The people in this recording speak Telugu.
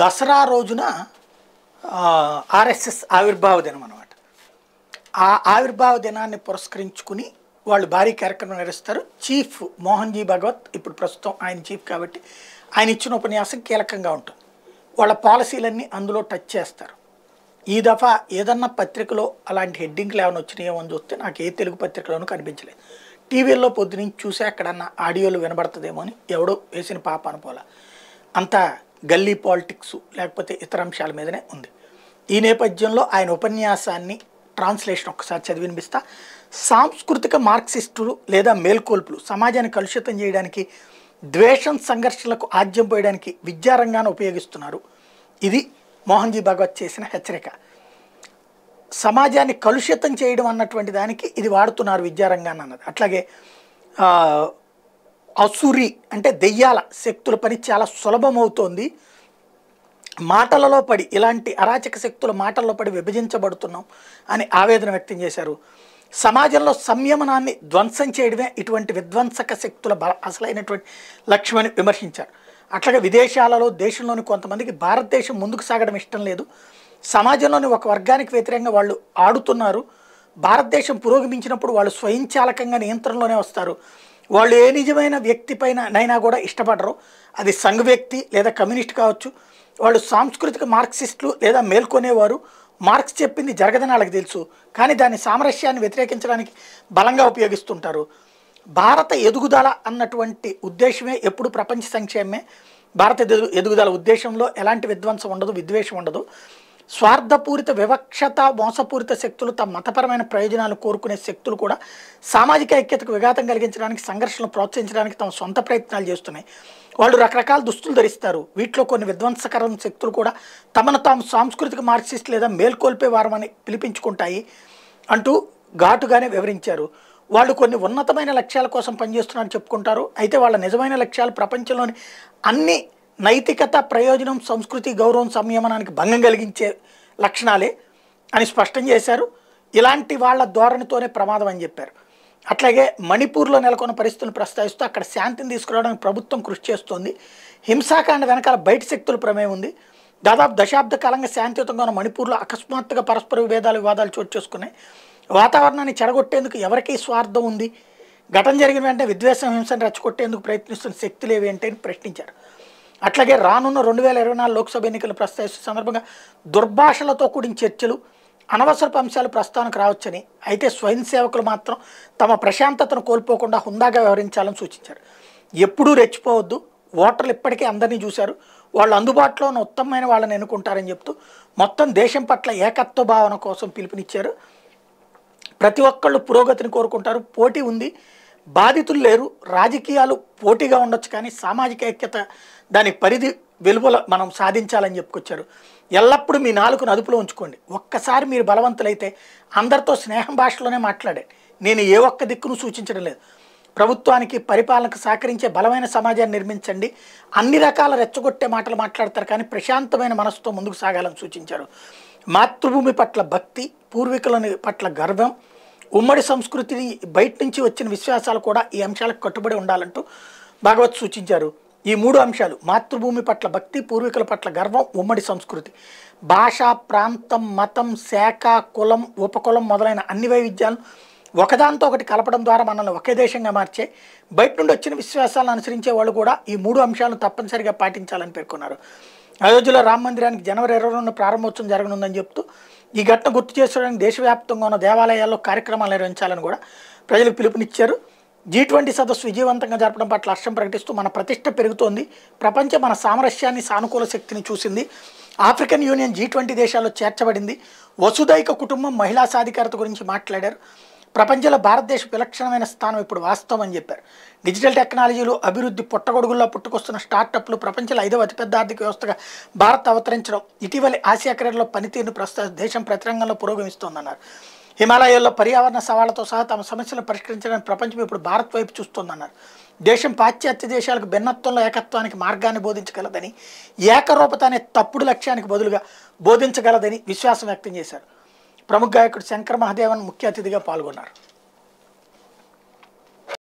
దసరా రోజున ఆర్ఎస్ఎస్ ఆవిర్భావ దినం అనమాట ఆ ఆవిర్భావ దినాన్ని పురస్కరించుకుని వాళ్ళు భారీ కార్యక్రమం నిర్వహిస్తారు చీఫ్ మోహన్జీ భగవత్ ఇప్పుడు ప్రస్తుతం ఆయన చీఫ్ కాబట్టి ఆయన ఇచ్చిన ఉపన్యాసం కీలకంగా ఉంటుంది వాళ్ళ పాలసీలన్నీ అందులో టచ్ చేస్తారు ఈ దఫా ఏదన్నా పత్రికలో అలాంటి హెడ్డింగ్లు ఏమైనా వచ్చినాయేమో అని చూస్తే నాకు ఏ తెలుగు పత్రికలోనూ కనిపించలేదు టీవీల్లో పొద్దునుంచి చూసే అక్కడన్నా ఆడియోలు వినబడుతుందేమో అని ఎవడో వేసిన పాప అనుకోవాల అంతా గల్లీ పాలిటిక్స్ లేకపోతే ఇతర అంశాల మీదనే ఉంది ఈ నేపథ్యంలో ఆయన ఉపన్యాసాన్ని ట్రాన్స్లేషన్ ఒక్కసారి చదివి వినిపిస్తా సాంస్కృతిక మార్క్సిస్టులు లేదా మేల్కొల్పులు సమాజాన్ని కలుషితం చేయడానికి ద్వేషం సంఘర్షణలకు ఆద్యం పోయడానికి విద్యారంగాన్ని ఉపయోగిస్తున్నారు ఇది మోహన్జీ భగవత్ చేసిన హెచ్చరిక సమాజాన్ని కలుషితం చేయడం అన్నటువంటి దానికి ఇది వాడుతున్నారు విద్యారంగాన్ని అన్నది అట్లాగే అసురి అంటే దెయ్యాల శక్తుల పని చాలా సులభమవుతోంది మాటలలో పడి ఇలాంటి అరాచక శక్తుల మాటల్లో పడి విభజించబడుతున్నాం అని ఆవేదన వ్యక్తం చేశారు సమాజంలో సంయమనాన్ని ధ్వంసం చేయడమే ఇటువంటి విధ్వంసక శక్తుల బల అసలైనటువంటి లక్ష్యమని విమర్శించారు అట్లాగే విదేశాలలో దేశంలోని కొంతమందికి భారతదేశం ముందుకు సాగడం ఇష్టం లేదు సమాజంలోని ఒక వర్గానికి వ్యతిరేకంగా వాళ్ళు ఆడుతున్నారు భారతదేశం పురోగమించినప్పుడు వాళ్ళు స్వయంచాలకంగా నియంత్రణలోనే వస్తారు వాళ్ళు ఏ నిజమైన వ్యక్తి పైన నైనా కూడా ఇష్టపడరు అది సంఘ వ్యక్తి లేదా కమ్యూనిస్ట్ కావచ్చు వాళ్ళు సాంస్కృతిక మార్క్సిస్టులు లేదా మేల్కొనేవారు మార్క్స్ చెప్పింది జరగదని వాళ్ళకి తెలుసు కానీ దాని సామరస్యాన్ని వ్యతిరేకించడానికి బలంగా ఉపయోగిస్తుంటారు భారత ఎదుగుదల అన్నటువంటి ఉద్దేశమే ఎప్పుడు ప్రపంచ సంక్షేమమే భారత ఎదుగుదల ఉద్దేశంలో ఎలాంటి విధ్వంసం ఉండదు విద్వేషం ఉండదు స్వార్థపూరిత వివక్షత మోసపూరిత శక్తులు తమ మతపరమైన ప్రయోజనాలు కోరుకునే శక్తులు కూడా సామాజిక ఐక్యతకు విఘాతం కలిగించడానికి సంఘర్షణను ప్రోత్సహించడానికి తమ సొంత ప్రయత్నాలు చేస్తున్నాయి వాళ్ళు రకరకాల దుస్తులు ధరిస్తారు వీటిలో కొన్ని విధ్వంసకరం శక్తులు కూడా తమను తాము సాంస్కృతిక మార్క్సిస్ట్ లేదా మేల్కొల్పే వారమని పిలిపించుకుంటాయి అంటూ ఘాటుగానే వివరించారు వాళ్ళు కొన్ని ఉన్నతమైన లక్ష్యాల కోసం పనిచేస్తున్నారని చెప్పుకుంటారు అయితే వాళ్ళ నిజమైన లక్ష్యాలు ప్రపంచంలోని అన్ని నైతికత ప్రయోజనం సంస్కృతి గౌరవం సంయమనానికి భంగం కలిగించే లక్షణాలే అని స్పష్టం చేశారు ఇలాంటి వాళ్ళ ధోరణితోనే ప్రమాదం అని చెప్పారు అట్లాగే మణిపూర్లో నెలకొన్న పరిస్థితులను ప్రస్తావిస్తూ అక్కడ శాంతిని తీసుకురావడానికి ప్రభుత్వం కృషి చేస్తోంది హింసాకాండ వెనకాల బయట శక్తుల ప్రమేయం ఉంది దాదాపు దశాబ్ద కాలంగా శాంతియుతంగా ఉన్న మణిపూర్లో అకస్మాత్తుగా పరస్పర విభేదాలు వివాదాలు చోటు చేసుకున్నాయి వాతావరణాన్ని చెడగొట్టేందుకు ఎవరికీ స్వార్థం ఉంది ఘటన జరిగిన వెంటనే విద్వేషం హింసను రెచ్చగొట్టేందుకు ప్రయత్నిస్తున్న శక్తులు ఏవి అంటే ప్రశ్నించారు అట్లాగే రానున్న రెండు వేల ఇరవై నాలుగు లోక్సభ ఎన్నికలు ప్రస్తావిస్తున్న సందర్భంగా దుర్భాషలతో కూడిన చర్చలు అనవసరపు అంశాలు ప్రస్తావనకు రావచ్చని అయితే స్వయం సేవకులు మాత్రం తమ ప్రశాంతతను కోల్పోకుండా హుందాగా వ్యవహరించాలని సూచించారు ఎప్పుడూ రెచ్చిపోవద్దు ఓటర్లు ఇప్పటికే అందరినీ చూశారు వాళ్ళు అందుబాటులో ఉన్న ఉత్తమమైన వాళ్ళని ఎన్నుకుంటారని చెప్తూ మొత్తం దేశం పట్ల ఏకత్వ భావన కోసం పిలుపునిచ్చారు ప్రతి ఒక్కళ్ళు పురోగతిని కోరుకుంటారు పోటీ ఉంది బాధితులు లేరు రాజకీయాలు పోటీగా ఉండొచ్చు కానీ సామాజిక ఐక్యత దాని పరిధి వెలువల మనం సాధించాలని చెప్పుకొచ్చారు ఎల్లప్పుడూ మీ నాలుగును అదుపులో ఉంచుకోండి ఒక్కసారి మీరు బలవంతులైతే అందరితో స్నేహం భాషలోనే మాట్లాడే నేను ఏ ఒక్క దిక్కును సూచించడం లేదు ప్రభుత్వానికి పరిపాలనకు సహకరించే బలమైన సమాజాన్ని నిర్మించండి అన్ని రకాల రెచ్చగొట్టే మాటలు మాట్లాడతారు కానీ ప్రశాంతమైన మనసుతో ముందుకు సాగాలని సూచించారు మాతృభూమి పట్ల భక్తి పూర్వీకులని పట్ల గర్వం ఉమ్మడి సంస్కృతిని బయట నుంచి వచ్చిన విశ్వాసాలు కూడా ఈ అంశాలకు కట్టుబడి ఉండాలంటూ భాగవత్ సూచించారు ఈ మూడు అంశాలు మాతృభూమి పట్ల భక్తి పూర్వీకుల పట్ల గర్వం ఉమ్మడి సంస్కృతి భాష ప్రాంతం మతం శాఖ కులం ఉపకులం మొదలైన అన్ని వైవిధ్యాలను ఒకదాంతో ఒకటి కలపడం ద్వారా మనల్ని ఒకే దేశంగా మార్చే బయట నుండి వచ్చిన విశ్వాసాలను అనుసరించే వాళ్ళు కూడా ఈ మూడు అంశాలను తప్పనిసరిగా పాటించాలని పేర్కొన్నారు అయోధ్యలో రామ మందిరానికి జనవరి ఇరవై రెండు ప్రారంభోత్సవం జరగనుందని చెప్తూ ఈ ఘటన గుర్తు చేసుకోవడానికి దేశవ్యాప్తంగా ఉన్న దేవాలయాల్లో కార్యక్రమాలు నిర్వహించాలని కూడా ప్రజలకు పిలుపునిచ్చారు జీ ట్వంటీ సదస్సు విజయవంతంగా జరపడం పట్ల హర్షం ప్రకటిస్తూ మన ప్రతిష్ట పెరుగుతోంది ప్రపంచం మన సామరస్యాన్ని సానుకూల శక్తిని చూసింది ఆఫ్రికన్ యూనియన్ జీ ట్వంటీ దేశాల్లో చేర్చబడింది వసుదైక కుటుంబం మహిళా సాధికారత గురించి మాట్లాడారు ప్రపంచంలో భారతదేశ విలక్షణమైన స్థానం ఇప్పుడు వాస్తవం అని చెప్పారు డిజిటల్ టెక్నాలజీలు అభివృద్ధి పుట్టగొడుగుల్లో పుట్టుకొస్తున్న స్టార్టప్లు ప్రపంచంలో ఐదవ అతిపెద్ద ఆర్థిక వ్యవస్థగా భారత్ అవతరించడం ఇటీవలి ఆసియా క్రీడలో పనితీరును ప్రస్తుత దేశం ప్రతిరంగంలో పురోగమిస్తోందన్నారు హిమాలయాల్లో పర్యావరణ సవాళ్లతో సహా తమ సమస్యలను పరిష్కరించడానికి ప్రపంచం ఇప్పుడు భారత్ వైపు చూస్తోందన్నారు దేశం పాశ్చాత్య దేశాలకు భిన్నత్వంలో ఏకత్వానికి మార్గాన్ని బోధించగలదని ఏకరూపత అనే తప్పుడు లక్ష్యానికి బదులుగా బోధించగలదని విశ్వాసం వ్యక్తం చేశారు ప్రముఖ గాయకుడు శంకర్ మహాదేవన్ ముఖ్య అతిథిగా పాల్గొన్నారు